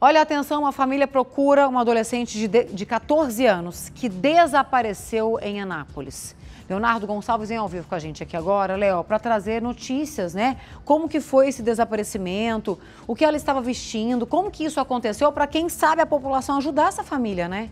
Olha, atenção, uma família procura uma adolescente de, de, de 14 anos que desapareceu em Anápolis. Leonardo Gonçalves vem ao vivo com a gente aqui agora, Léo, para trazer notícias, né? Como que foi esse desaparecimento, o que ela estava vestindo, como que isso aconteceu, para quem sabe a população ajudar essa família, né?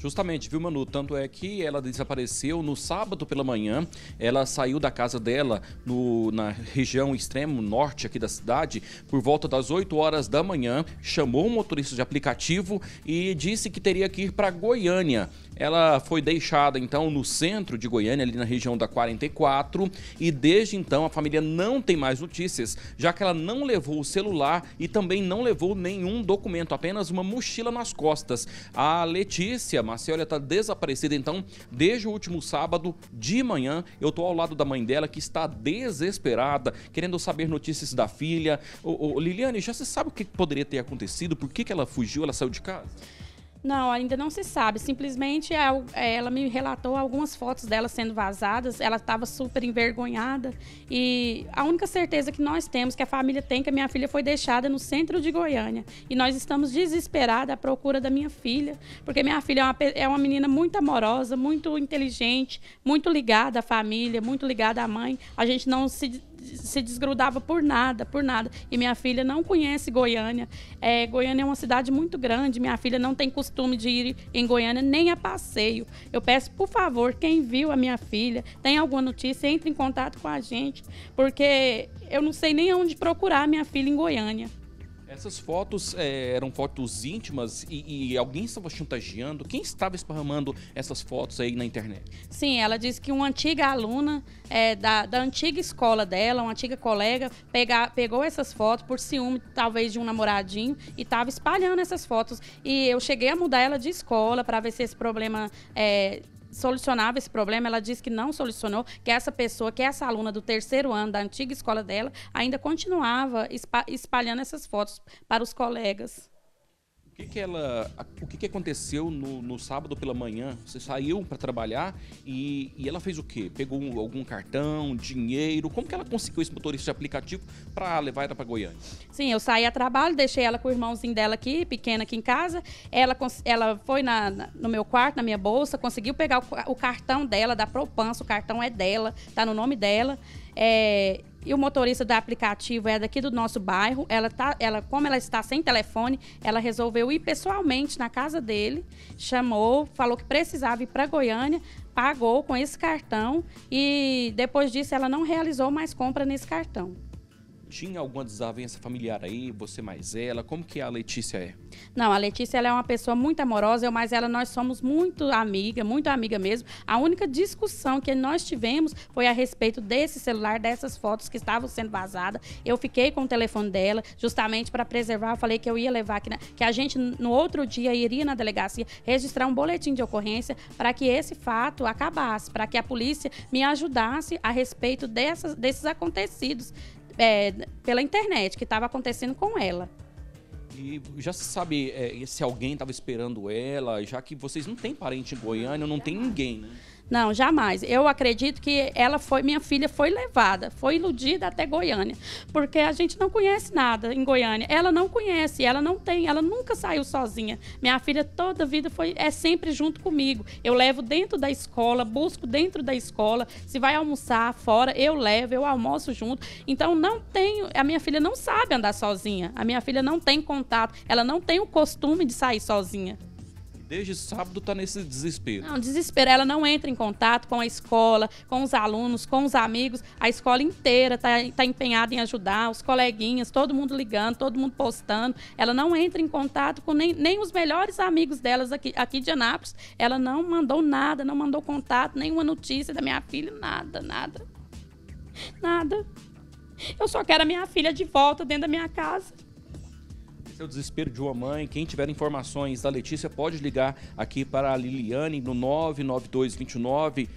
Justamente, viu, Manu? Tanto é que ela desapareceu no sábado pela manhã. Ela saiu da casa dela no, na região extremo norte aqui da cidade por volta das 8 horas da manhã. Chamou o motorista de aplicativo e disse que teria que ir para Goiânia. Ela foi deixada então no centro de Goiânia, ali na região da 44, e desde então a família não tem mais notícias, já que ela não levou o celular e também não levou nenhum documento, apenas uma mochila nas costas. A Letícia Maciola está desaparecida então desde o último sábado de manhã. Eu estou ao lado da mãe dela que está desesperada, querendo saber notícias da filha. Ô, ô, Liliane, já se sabe o que poderia ter acontecido? Por que, que ela fugiu? Ela saiu de casa? Não, ainda não se sabe. Simplesmente é, é, ela me relatou algumas fotos dela sendo vazadas. Ela estava super envergonhada. E a única certeza que nós temos, que a família tem, que a minha filha foi deixada no centro de Goiânia. E nós estamos desesperados à procura da minha filha, porque minha filha é uma, é uma menina muito amorosa, muito inteligente, muito ligada à família, muito ligada à mãe. A gente não se se desgrudava por nada, por nada. E minha filha não conhece Goiânia. É, Goiânia é uma cidade muito grande. Minha filha não tem costume de ir em Goiânia nem a passeio. Eu peço, por favor, quem viu a minha filha, tem alguma notícia, entre em contato com a gente, porque eu não sei nem onde procurar minha filha em Goiânia. Essas fotos é, eram fotos íntimas e, e, alguém estava chantageando? Quem estava esparramando essas fotos aí na internet? Sim, ela disse que uma antiga aluna é, da, da antiga escola dela, uma antiga colega, pega, pegou essas fotos por ciúme, talvez, de um namoradinho e estava espalhando essas fotos. E eu cheguei a mudar ela de escola para ver se esse problema é, solucionava esse problema, ela disse que não solucionou, que essa pessoa, que essa aluna do terceiro ano da antiga escola dela, ainda continuava espalhando essas fotos para os colegas que, que ela. O que, que aconteceu no, no sábado pela manhã? Você saiu para trabalhar e, e ela fez o quê? Pegou algum cartão, dinheiro? Como que ela conseguiu esse motorista de aplicativo para levar ela para Goiânia? Sim, eu saí a trabalho, deixei ela com o irmãozinho dela aqui, pequena aqui em casa. Ela, ela foi na, na no meu quarto, na minha bolsa, conseguiu pegar o, o cartão dela, da Propança, o cartão é dela, tá no nome dela. É, e o motorista do aplicativo é daqui do nosso bairro. Ela tá, ela, como ela está sem telefone, ela resolveu ir pessoalmente na casa dele, chamou, falou que precisava ir para Goiânia, pagou com esse cartão e depois disso ela não realizou mais compra nesse cartão. Tinha alguma desavença familiar aí, você mais ela? Como que é a Letícia é? Não, a Letícia ela é uma pessoa muito amorosa, eu mais ela, nós somos muito amiga, muito amiga mesmo. A única discussão que nós tivemos foi a respeito desse celular, dessas fotos que estavam sendo vazadas. Eu fiquei com o telefone dela, justamente para preservar. Eu falei que eu ia levar aqui, na, que a gente no outro dia iria na delegacia registrar um boletim de ocorrência para que esse fato acabasse, para que a polícia me ajudasse a respeito dessas, desses acontecidos é, pela internet que estava acontecendo com ela. E já se sabe é, se alguém estava esperando ela, já que vocês não têm parente em Goiânia, não tem ninguém, né? Não, jamais. Eu acredito que ela foi, minha filha foi levada, foi iludida até Goiânia, porque a gente não conhece nada em Goiânia. Ela não conhece, ela não tem, ela nunca saiu sozinha. Minha filha toda a vida foi é sempre junto comigo. Eu levo dentro da escola, busco dentro da escola. Se vai almoçar fora, eu levo, eu almoço junto. Então não tenho, a minha filha não sabe andar sozinha. A minha filha não tem contato, ela não tem o costume de sair sozinha. Desde sábado está nesse desespero. Não, desespero. Ela não entra em contato com a escola, com os alunos, com os amigos. A escola inteira está tá empenhada em ajudar, os coleguinhas, todo mundo ligando, todo mundo postando. Ela não entra em contato com nem, nem os melhores amigos delas aqui, aqui de Anápolis. Ela não mandou nada, não mandou contato, nenhuma notícia da minha filha, nada, nada. Nada. Eu só quero a minha filha de volta dentro da minha casa. Esse é o desespero de uma mãe. Quem tiver informações da Letícia pode ligar aqui para a Liliane no 99229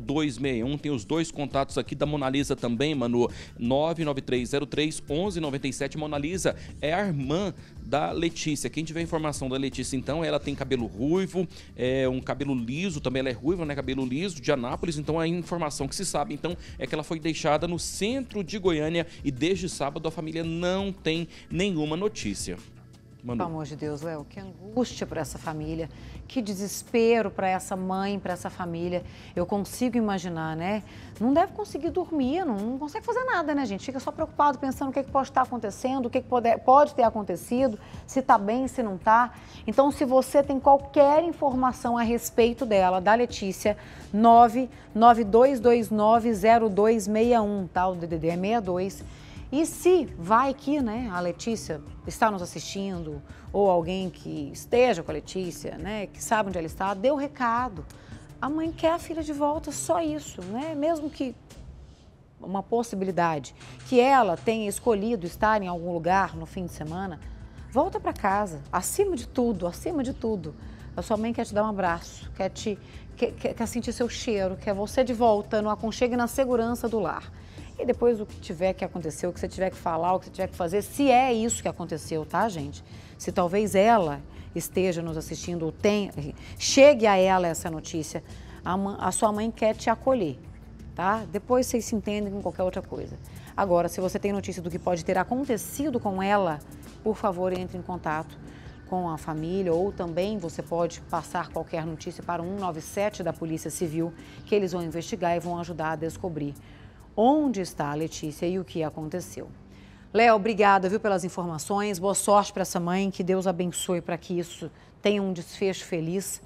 0261. Tem os dois contatos aqui da Monalisa também, Manu. 99303 1197. Monalisa é a irmã da Letícia. Quem tiver informação da Letícia, então, ela tem cabelo ruivo, é um cabelo liso, também ela é ruiva, né? Cabelo liso de Anápolis. Então, a informação que se sabe, então, é que ela foi deixada no centro de Goiânia e desde sábado a família não tem nenhuma notícia. Pelo amor de Deus, Léo, que angústia para essa família, que desespero para essa mãe, para essa família. Eu consigo imaginar, né? Não deve conseguir dormir, não, não, consegue fazer nada, né, gente? Fica só preocupado pensando o que, é que pode estar acontecendo, o que, é que pode, pode ter acontecido, se está bem, se não está. Então, se você tem qualquer informação a respeito dela, da Letícia, 992290261, tá? O DDD é 62. E se vai que né, a Letícia está nos assistindo, ou alguém que esteja com a Letícia, né, que sabe onde ela está, deu recado. A mãe quer a filha de volta, só isso, né? Mesmo que uma possibilidade que ela tenha escolhido estar em algum lugar no fim de semana, volta para casa, acima de tudo, acima de tudo. A sua mãe quer te dar um abraço, quer te quer, quer, quer sentir seu cheiro, quer você de volta no aconchego e na segurança do lar. E depois o que tiver que acontecer, o que você tiver que falar, o que você tiver que fazer, se é isso que aconteceu, tá, gente? Se talvez ela esteja nos assistindo ou tem, chegue a ela essa notícia, a, a sua mãe quer te acolher, tá? Depois vocês se entendem com qualquer outra coisa. Agora, se você tem notícia do que pode ter acontecido com ela, por favor, entre em contato com a família ou também você pode passar qualquer notícia para o 197 da Polícia Civil, que eles vão investigar e vão ajudar a descobrir onde está a Letícia e o que aconteceu. Léo, obrigada, viu, pelas informações. Boa sorte para essa mãe, que Deus abençoe para que isso tenha um desfecho feliz.